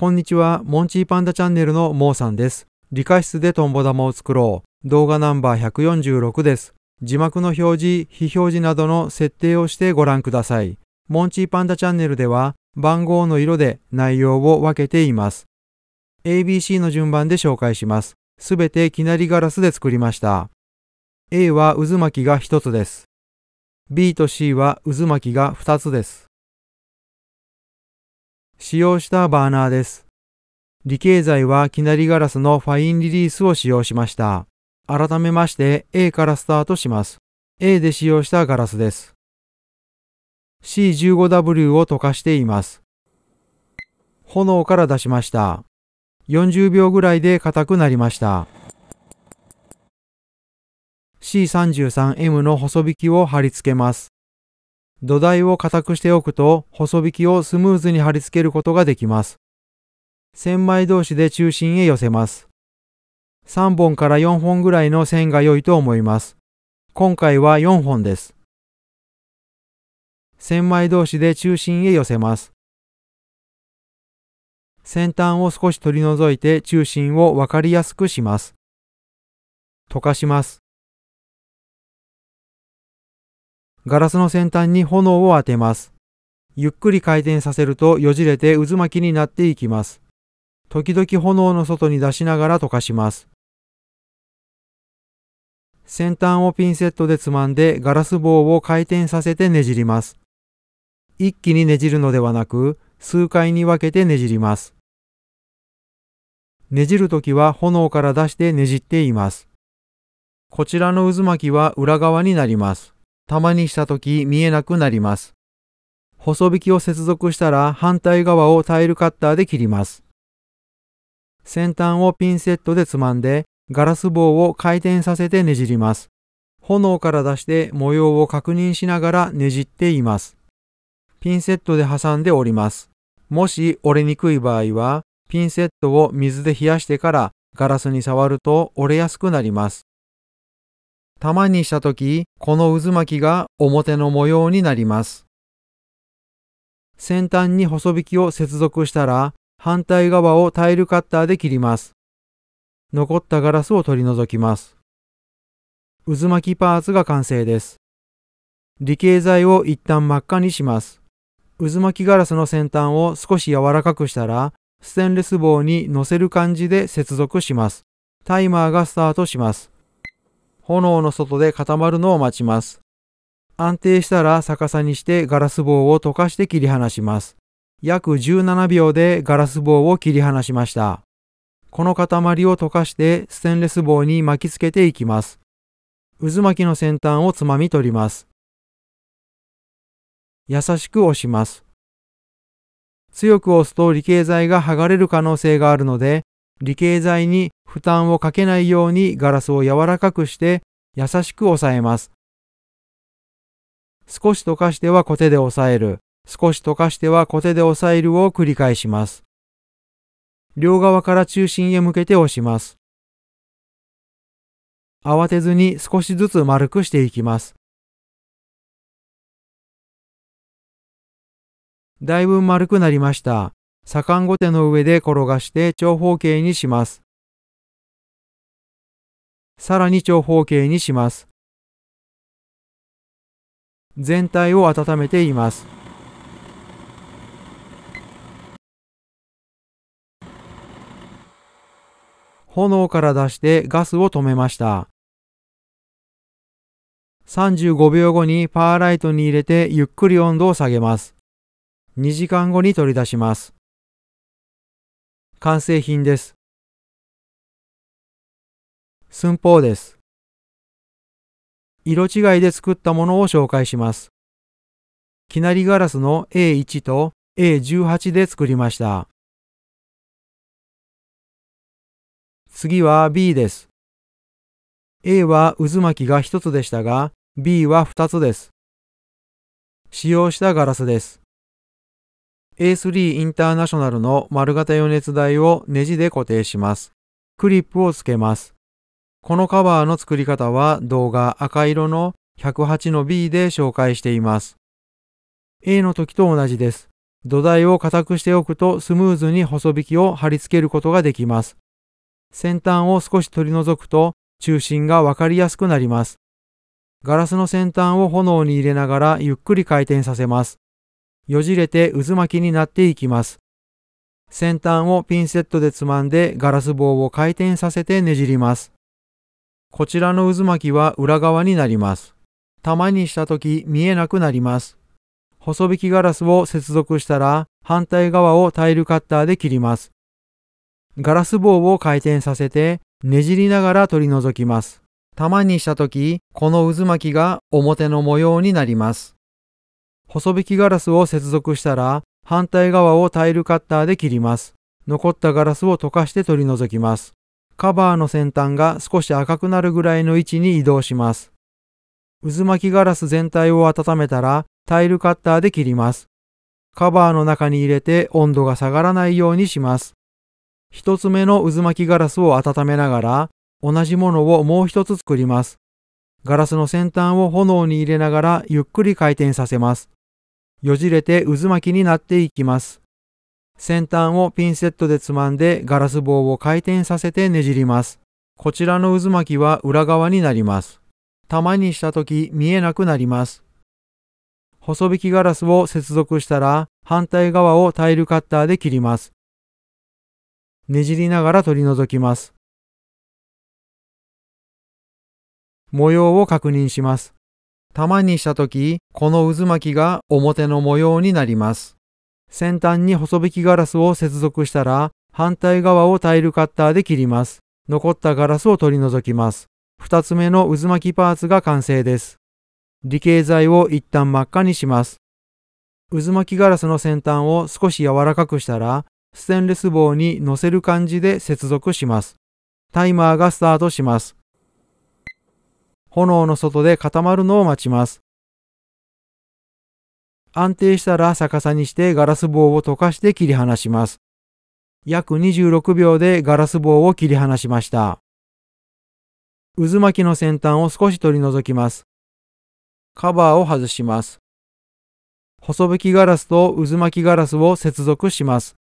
こんにちは、モンチーパンダチャンネルのモーさんです。理科室でトンボ玉を作ろう。動画ナンバー146です。字幕の表示、非表示などの設定をしてご覧ください。モンチーパンダチャンネルでは番号の色で内容を分けています。ABC の順番で紹介します。すべてきなりガラスで作りました。A は渦巻きが1つです。B と C は渦巻きが2つです。使用したバーナーです。理系材はキナリガラスのファインリリースを使用しました。改めまして A からスタートします。A で使用したガラスです。C15W を溶かしています。炎から出しました。40秒ぐらいで硬くなりました。C33M の細引きを貼り付けます。土台を固くしておくと細引きをスムーズに貼り付けることができます。千枚同士で中心へ寄せます。3本から4本ぐらいの線が良いと思います。今回は4本です。千枚同士で中心へ寄せます。先端を少し取り除いて中心を分かりやすくします。溶かします。ガラスの先端に炎を当てます。ゆっくり回転させるとよじれて渦巻きになっていきます。時々炎の外に出しながら溶かします。先端をピンセットでつまんでガラス棒を回転させてねじります。一気にねじるのではなく、数回に分けてねじります。ねじるときは炎から出してねじっています。こちらの渦巻きは裏側になります。たまにした時見えなくなります。細引きを接続したら反対側をタイルカッターで切ります。先端をピンセットでつまんでガラス棒を回転させてねじります。炎から出して模様を確認しながらねじっています。ピンセットで挟んで折ります。もし折れにくい場合は、ピンセットを水で冷やしてからガラスに触ると折れやすくなります。玉にしたとき、この渦巻きが表の模様になります。先端に細引きを接続したら、反対側をタイルカッターで切ります。残ったガラスを取り除きます。渦巻きパーツが完成です。理系材を一旦真っ赤にします。渦巻きガラスの先端を少し柔らかくしたら、ステンレス棒に乗せる感じで接続します。タイマーがスタートします。炎の外で固まるのを待ちます。安定したら逆さにしてガラス棒を溶かして切り離します。約17秒でガラス棒を切り離しました。この塊を溶かしてステンレス棒に巻きつけていきます。渦巻きの先端をつまみ取ります。優しく押します。強く押すと理系剤が剥がれる可能性があるので、理系剤に負担をかけないようにガラスを柔らかくして優しく押さえます。少し溶かしてはコテで押さえる、少し溶かしてはコテで押さえるを繰り返します。両側から中心へ向けて押します。慌てずに少しずつ丸くしていきます。だいぶ丸くなりました。左官ごての上で転がして長方形にします。さらに長方形にします。全体を温めています。炎から出してガスを止めました。35秒後にパーライトに入れてゆっくり温度を下げます。2時間後に取り出します。完成品です。寸法です。色違いで作ったものを紹介します。きなりガラスの A1 と A18 で作りました。次は B です。A は渦巻きが1つでしたが、B は2つです。使用したガラスです。A3 インターナショナルの丸型余熱台をネジで固定します。クリップをつけます。このカバーの作り方は動画赤色の108の B で紹介しています。A の時と同じです。土台を固くしておくとスムーズに細引きを貼り付けることができます。先端を少し取り除くと中心がわかりやすくなります。ガラスの先端を炎に入れながらゆっくり回転させます。よじれて渦巻きになっていきます。先端をピンセットでつまんでガラス棒を回転させてねじります。こちらの渦巻きは裏側になります。玉にした時見えなくなります。細引きガラスを接続したら反対側をタイルカッターで切ります。ガラス棒を回転させてねじりながら取り除きます。玉にした時、この渦巻きが表の模様になります。細引きガラスを接続したら反対側をタイルカッターで切ります。残ったガラスを溶かして取り除きます。カバーの先端が少し赤くなるぐらいの位置に移動します。渦巻きガラス全体を温めたらタイルカッターで切ります。カバーの中に入れて温度が下がらないようにします。一つ目の渦巻きガラスを温めながら同じものをもう一つ作ります。ガラスの先端を炎に入れながらゆっくり回転させます。よじれて渦巻きになっていきます。先端をピンセットでつまんでガラス棒を回転させてねじります。こちらの渦巻きは裏側になります。玉にした時見えなくなります。細引きガラスを接続したら反対側をタイルカッターで切ります。ねじりながら取り除きます。模様を確認します。玉にした時、この渦巻きが表の模様になります。先端に細引きガラスを接続したら、反対側をタイルカッターで切ります。残ったガラスを取り除きます。二つ目の渦巻きパーツが完成です。理系材を一旦真っ赤にします。渦巻きガラスの先端を少し柔らかくしたら、ステンレス棒に乗せる感じで接続します。タイマーがスタートします。炎の外で固まるのを待ちます。安定したら逆さにしてガラス棒を溶かして切り離します。約26秒でガラス棒を切り離しました。渦巻きの先端を少し取り除きます。カバーを外します。細引きガラスと渦巻きガラスを接続します。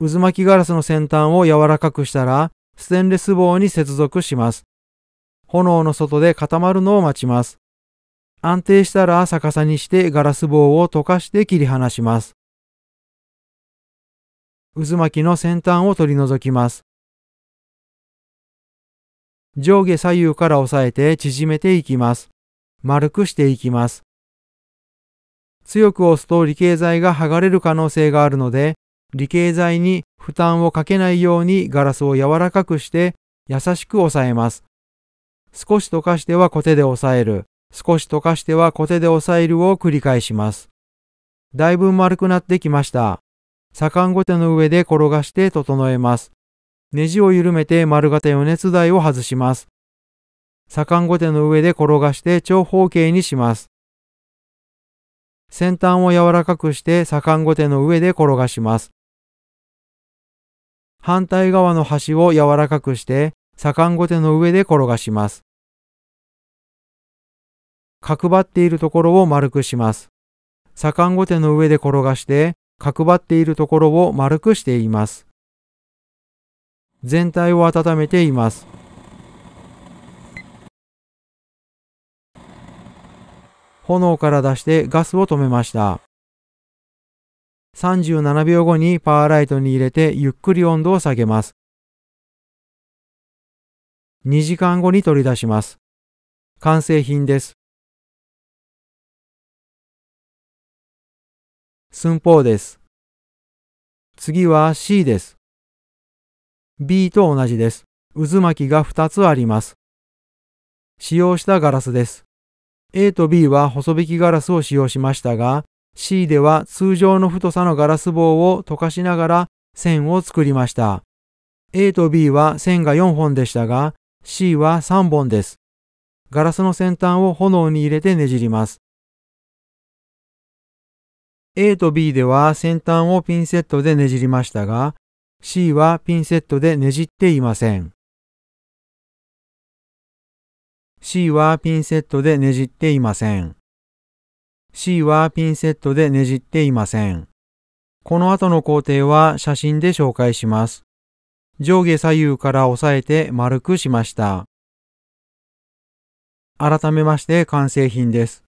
渦巻きガラスの先端を柔らかくしたら、ステンレス棒に接続します。炎の外で固まるのを待ちます。安定したら逆さにしてガラス棒を溶かして切り離します。渦巻きの先端を取り除きます。上下左右から押さえて縮めていきます。丸くしていきます。強く押すと理系材が剥がれる可能性があるので、理系材に負担をかけないようにガラスを柔らかくして優しく押さえます。少し溶かしてはコテで押さえる。少し溶かしてはコテで押さえるを繰り返します。だいぶ丸くなってきました。左官ごての上で転がして整えます。ネジを緩めて丸型余熱台を外します。左官ごての上で転がして長方形にします。先端を柔らかくして左官ごての上で転がします。反対側の端を柔らかくして左官ごての上で転がします。角張っているところを丸くします。左官御手の上で転がして、角張っているところを丸くしています。全体を温めています。炎から出してガスを止めました。37秒後にパワーライトに入れてゆっくり温度を下げます。2時間後に取り出します。完成品です。寸法です。次は C です。B と同じです。渦巻きが2つあります。使用したガラスです。A と B は細引きガラスを使用しましたが、C では通常の太さのガラス棒を溶かしながら線を作りました。A と B は線が4本でしたが、C は3本です。ガラスの先端を炎に入れてねじります。A と B では先端をピンセットでねじりましたが、C はピンセットでねじっていません。C はピンセットでねじっていません。C はピンセットでねじっていません。この後の工程は写真で紹介します。上下左右から押さえて丸くしました。改めまして完成品です。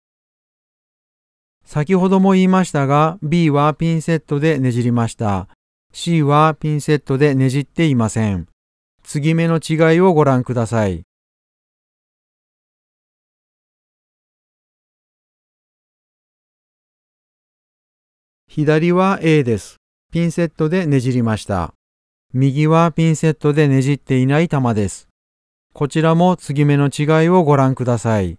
先ほども言いましたが、B はピンセットでねじりました。C はピンセットでねじっていません。継ぎ目の違いをご覧ください。左は A です。ピンセットでねじりました。右はピンセットでねじっていない玉です。こちらも継ぎ目の違いをご覧ください。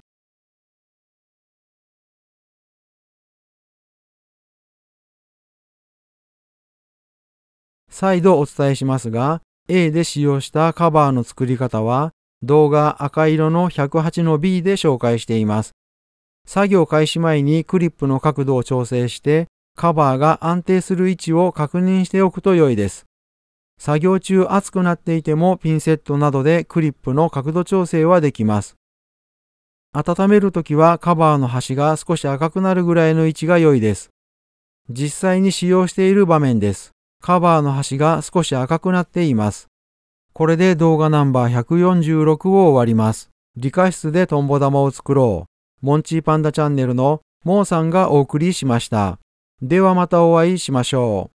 再度お伝えしますが、A で使用したカバーの作り方は、動画赤色の108の B で紹介しています。作業開始前にクリップの角度を調整して、カバーが安定する位置を確認しておくと良いです。作業中熱くなっていてもピンセットなどでクリップの角度調整はできます。温めるときはカバーの端が少し赤くなるぐらいの位置が良いです。実際に使用している場面です。カバーの端が少し赤くなっています。これで動画ナンバー146を終わります。理科室でトンボ玉を作ろう。モンチーパンダチャンネルのモーさんがお送りしました。ではまたお会いしましょう。